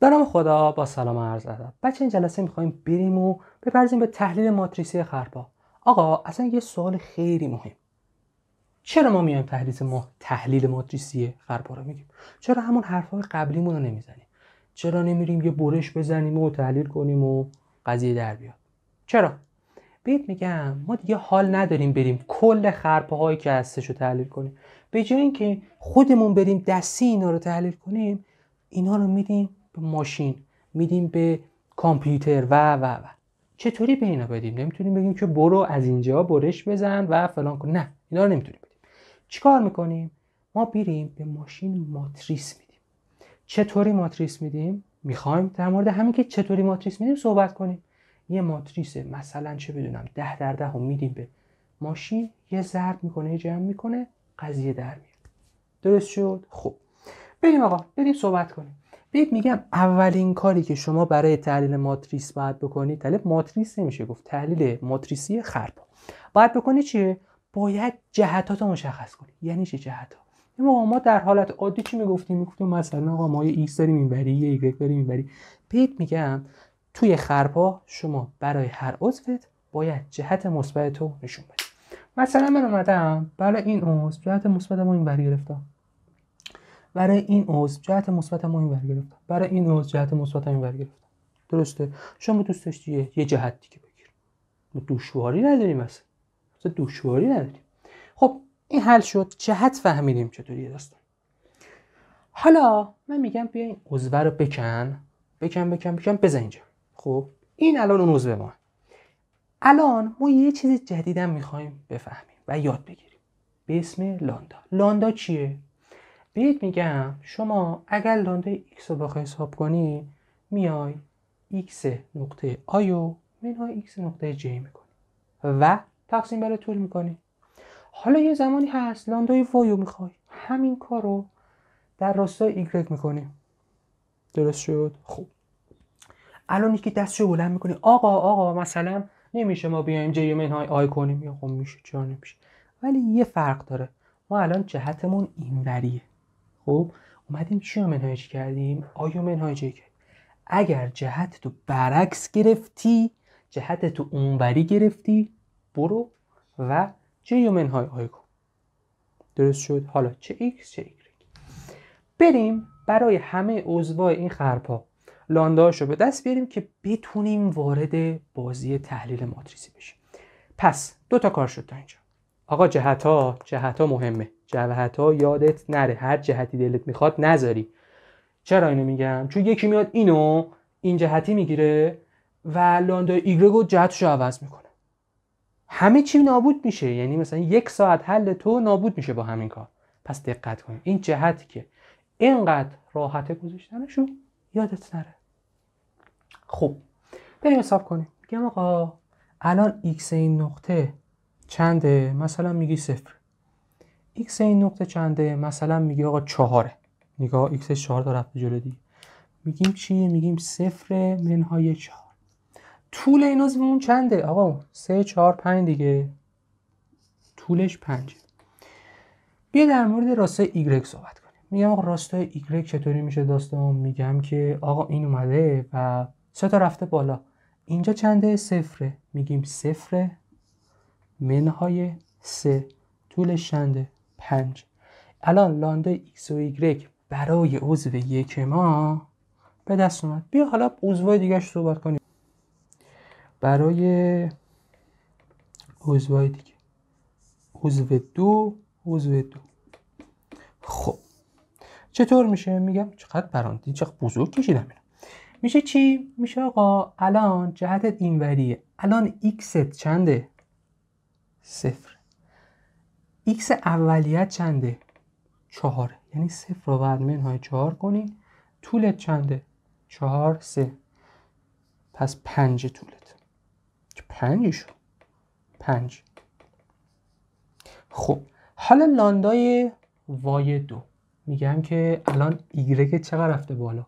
به خدا با سلام عرض ادب بچه این جلسه میخوایم بریم و بپرزیم به تحلیل ماتریسی خرپا آقا اصلا یه سوال خیلی مهم چرا ما میایم تحلیل ما تحلیل ماتریسی خرپا رو میگیم چرا همون حرفهای قبلیمون رو نمیزنیم چرا نمیریم یه برش بزنیم و تحلیل کنیم و قضیه در بیاد چرا بیت میگم ما دیگه حال نداریم بریم کل خرپاهایی که هستش رو تحلیل کنیم به جای اینکه خودمون بریم دستی اینا رو تحلیل کنیم اینا رو میدیم ماشین میدیم به کامپیوتر و و و چطوری به اینا بدیم نمیتونیم بگیم که برو از اینجا برش بزن و فلان کن نه اینا رو نمیتونیم بدیم چیکار میکنیم ما بیریم به ماشین ماتریس میدیم چطوری ماتریس میدیم میخوایم در مورد همین که چطوری ماتریس میدیم صحبت کنیم یه ماتریس مثلا چه بدونم ده در ده میدیم به ماشین یه ضرب میکنه یه جمع میکنه قضیه در میاد درست شد خب بریم آقا بریم صحبت کنیم بهت میگم اولین کاری که شما برای تحلیل ماتریس باید بکنی تحلیل ماتریس نمیشه گفت تحلیل ماتریسی خرپا باید بکنی چیه باید جهتات رو مشخص کنی یعنی چه جهت ها ما در حالت عادی چی میگفتیم میگفتیم مثلا آقا ما یه ایکس داریم میبری یه ایگرک داریم میگم توی خرپا شما برای هر عضوت باید جهت مثبت تو نشون بدی مثلا من اومدم برای بله این عضو جهت مثبت ما بری گرفتم برای این عضو جهت ما این بر برای این عضو جهت مثبت این بر درسته شما دوست داشتی یه جهت دیگه بگیریم؟ ما نداریم اصلا. دوشواری نداریم خب این حل شد جهت فهمیدیم چطوری داستان حالا من میگم بیا این عضو رو بکن بکن بکن بکن بزن اینجا خب این الان اون عضو ما الان ما یه چیز جدیدم میخوایم بفهمیم و یاد بگیریم به اسم لاندا لاندا چیه بهت میگم شما اگر لانده x رو بخوای حساب کنی میای x نقطه i رو منهای x نقطه j میکنی و تقسیم بر طول میکنی حالا یه زمانی هست لانده y رو میخوای همین کار رو در راستای y میکنی درست شد خوب الان دست دستشو بلند میکنی آقا آقا مثلا نمیشه ما بیایم جی منهای آی کنیم یا خب میشه چرا نمیشه ولی یه فرق داره ما الان جهتمون اینوریه خب اومدیم چی رو کردیم آیا منهاج کردیم اگر جهت تو برعکس گرفتی جهت تو اونوری گرفتی برو و جی و منهای آی کن درست شد حالا چه ایکس چه ایگرگ بریم برای همه عضوای این خرپا لانداش رو به دست بیاریم که بتونیم وارد بازی تحلیل ماتریسی بشیم پس دو تا کار شد تا اینجا آقا جهت ها مهمه جهت ها یادت نره هر جهتی دلت میخواد نذاری چرا اینو میگم چون یکی میاد اینو این جهتی میگیره و لاندا ایگرگو جهتش رو عوض میکنه همه چی نابود میشه یعنی مثلا یک ساعت حل تو نابود میشه با همین کار پس دقت کنیم این جهتی که اینقدر راحته گذاشتنشو یادت نره خب بریم حساب کنیم میگم آقا الان ایکس این نقطه چنده مثلا میگی صفر x این نقطه چنده مثلا میگی آقا چهاره نگاه x چهار داره رفته جلو دیگه میگیم چی میگیم صفر منهای چهار طول این اون چنده آقا سه چهار پنج دیگه طولش پنج بیا در مورد راسته y صحبت کنیم میگم آقا راستای y چطوری میشه داستان میگم که آقا این اومده و سه تا رفته بالا اینجا چنده صفره میگیم صفر منهای سه طول شنده 5 الان لانده ایکس و ایگرک برای عضو یک ما به دست اومد بیا حالا عضوهای دیگه صحبت کنیم برای عضوهای دیگه عضو دو عضو دو خب چطور میشه میگم چقدر پرانتی چقدر بزرگ کشیدم میرم. میشه چی میشه آقا الان جهت اینوریه الان ایکست چنده صفر x اولیت چنده چهار یعنی صفر رو بعد منهای چهار کنی طولت چنده چهار سه پس پنج طولت پنجشو شد پنج خب حالا لاندای وای دو میگم که الان ایگرگ چقدر رفته بالا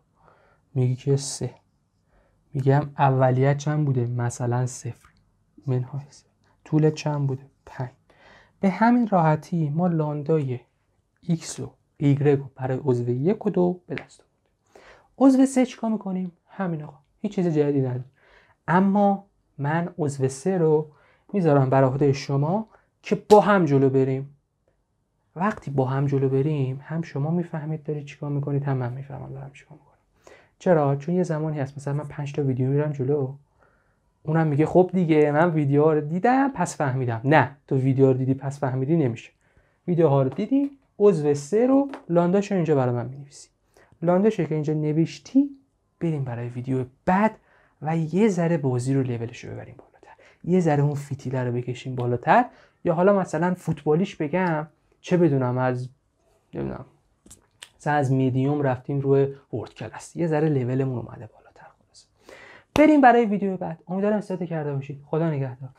میگی که سه میگم اولیت چند بوده مثلا صفر منهای سه طول چند بوده 5 به همین راحتی ما لاندای x و y برای عضو یک و دو به دست عضو سه چیکار میکنیم همین آقا هیچ چیز جدیدی نداره اما من عضو سه رو میذارم برای عهده شما که با هم جلو بریم وقتی با هم جلو بریم هم شما میفهمید دارید چیکار میکنید هم من میفهمم دارم چیکار میکنم چرا چون یه زمانی هست مثلا من 5 تا ویدیو میرم جلو اونم میگه خب دیگه من ویدیو رو دیدم پس فهمیدم نه تو ویدیو رو دیدی پس فهمیدی نمیشه ویدیو ها رو دیدی عضو سه رو لانداش رو اینجا برای من بنویسی لانداش که اینجا نوشتی بریم برای ویدیو بعد و یه ذره بازی رو لولش رو ببریم بالاتر یه ذره اون فیتیله رو بکشیم بالاتر یا حالا مثلا فوتبالیش بگم چه بدونم از نمیدونم از میدیوم رفتیم روی ورد کلاس یه ذره لولمون اومده بریم برای ویدیو بعد امیدوارم استفاده کرده باشید خدا نگهدار